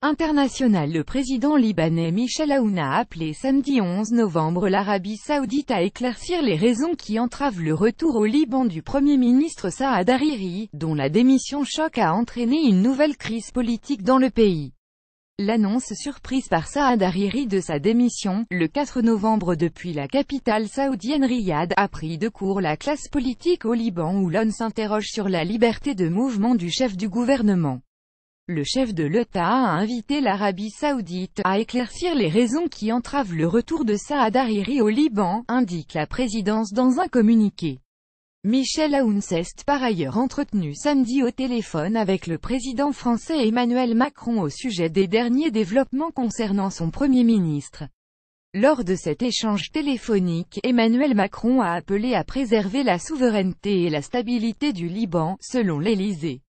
international Le président libanais Michel Aoun a appelé samedi 11 novembre l'Arabie saoudite à éclaircir les raisons qui entravent le retour au Liban du Premier ministre Saad Hariri, dont la démission choc a entraîné une nouvelle crise politique dans le pays. L'annonce surprise par Saad Hariri de sa démission, le 4 novembre depuis la capitale saoudienne Riyad, a pris de court la classe politique au Liban où l'on s'interroge sur la liberté de mouvement du chef du gouvernement. Le chef de l'État a invité l'Arabie saoudite à éclaircir les raisons qui entravent le retour de Saad Hariri au Liban, indique la présidence dans un communiqué. Michel Aoun par ailleurs entretenu samedi au téléphone avec le président français Emmanuel Macron au sujet des derniers développements concernant son Premier ministre. Lors de cet échange téléphonique, Emmanuel Macron a appelé à préserver la souveraineté et la stabilité du Liban, selon l'Élysée.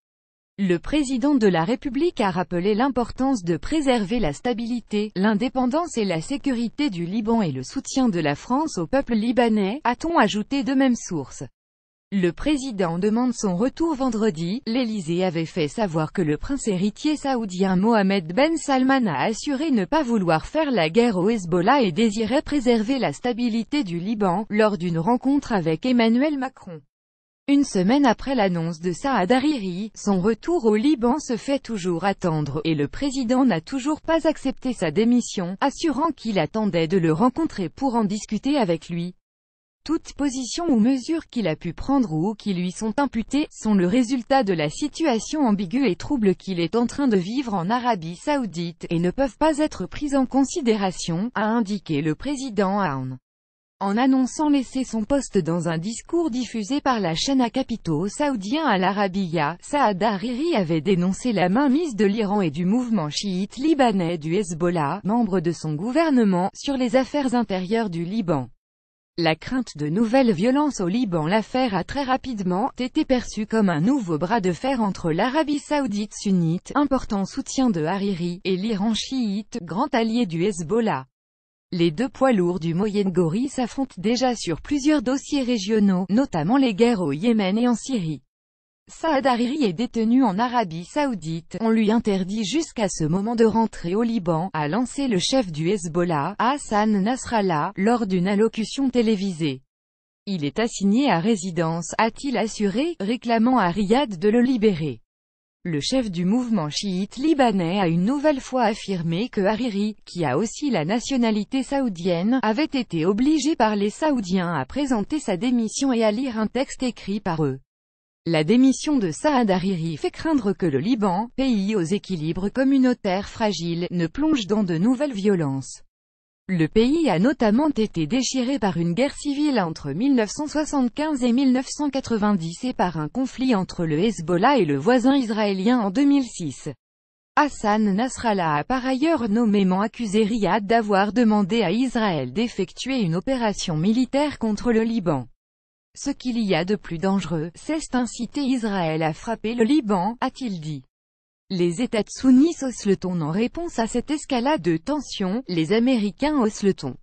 Le président de la République a rappelé l'importance de préserver la stabilité, l'indépendance et la sécurité du Liban et le soutien de la France au peuple libanais, a-t-on ajouté de même source. Le président demande son retour vendredi, l'Élysée avait fait savoir que le prince héritier saoudien Mohamed Ben Salman a assuré ne pas vouloir faire la guerre au Hezbollah et désirait préserver la stabilité du Liban, lors d'une rencontre avec Emmanuel Macron. Une semaine après l'annonce de Saad Hariri, son retour au Liban se fait toujours attendre, et le président n'a toujours pas accepté sa démission, assurant qu'il attendait de le rencontrer pour en discuter avec lui. Toutes positions ou mesures qu'il a pu prendre ou qui lui sont imputées, sont le résultat de la situation ambiguë et trouble qu'il est en train de vivre en Arabie Saoudite, et ne peuvent pas être prises en considération, a indiqué le président Aoun en annonçant laisser son poste dans un discours diffusé par la chaîne à capitaux saoudien à Arabiya, Saad Hariri avait dénoncé la mainmise de l'Iran et du mouvement chiite libanais du Hezbollah, membre de son gouvernement, sur les affaires intérieures du Liban. La crainte de nouvelles violences au Liban L'affaire a très rapidement été perçue comme un nouveau bras de fer entre l'Arabie saoudite sunnite, important soutien de Hariri, et l'Iran chiite, grand allié du Hezbollah. Les deux poids lourds du Moyen-Gori s'affrontent déjà sur plusieurs dossiers régionaux, notamment les guerres au Yémen et en Syrie. Saad Hariri est détenu en Arabie Saoudite, on lui interdit jusqu'à ce moment de rentrer au Liban, a lancé le chef du Hezbollah, Hassan Nasrallah, lors d'une allocution télévisée. Il est assigné à résidence, a-t-il assuré, réclamant à Riyad de le libérer. Le chef du mouvement chiite libanais a une nouvelle fois affirmé que Hariri, qui a aussi la nationalité saoudienne, avait été obligé par les Saoudiens à présenter sa démission et à lire un texte écrit par eux. La démission de Saad Hariri fait craindre que le Liban, pays aux équilibres communautaires fragiles, ne plonge dans de nouvelles violences. Le pays a notamment été déchiré par une guerre civile entre 1975 et 1990 et par un conflit entre le Hezbollah et le voisin israélien en 2006. Hassan Nasrallah a par ailleurs nommément accusé Riyad d'avoir demandé à Israël d'effectuer une opération militaire contre le Liban. Ce qu'il y a de plus dangereux, c'est inciter Israël à frapper le Liban, a-t-il dit. Les États sunnites haussent le ton en réponse à cette escalade de tensions, les Américains haussent le ton.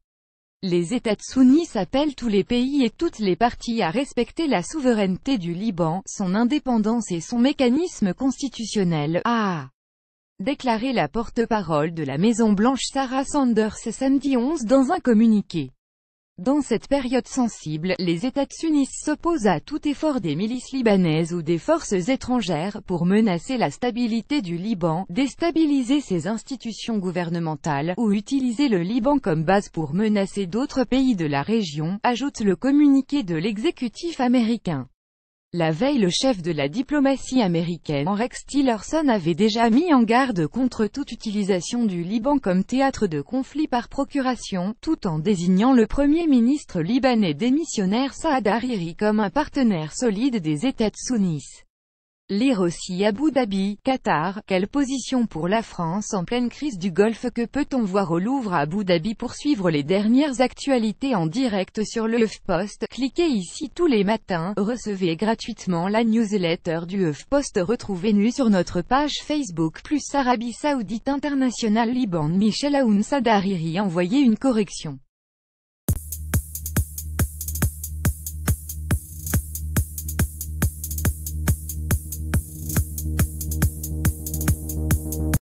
Les États sunnites appellent tous les pays et toutes les parties à respecter la souveraineté du Liban, son indépendance et son mécanisme constitutionnel, a ah! déclaré la porte-parole de la Maison-Blanche Sarah Sanders samedi 11 dans un communiqué. Dans cette période sensible, les États unis s'opposent à tout effort des milices libanaises ou des forces étrangères pour menacer la stabilité du Liban, déstabiliser ses institutions gouvernementales ou utiliser le Liban comme base pour menacer d'autres pays de la région, ajoute le communiqué de l'exécutif américain. La veille le chef de la diplomatie américaine Rex Tillerson avait déjà mis en garde contre toute utilisation du Liban comme théâtre de conflit par procuration, tout en désignant le premier ministre libanais démissionnaire Saad Hariri comme un partenaire solide des États sunnites. Lire aussi Abu Dhabi, Qatar, quelle position pour la France en pleine crise du Golfe Que peut-on voir au Louvre à Abu Dhabi pour suivre les dernières actualités en direct sur le HuffPost Cliquez ici tous les matins, recevez gratuitement la newsletter du HuffPost Retrouvez-nous sur notre page Facebook plus Arabie Saoudite Internationale Liban Michel Aoun Sadariri Envoyez une correction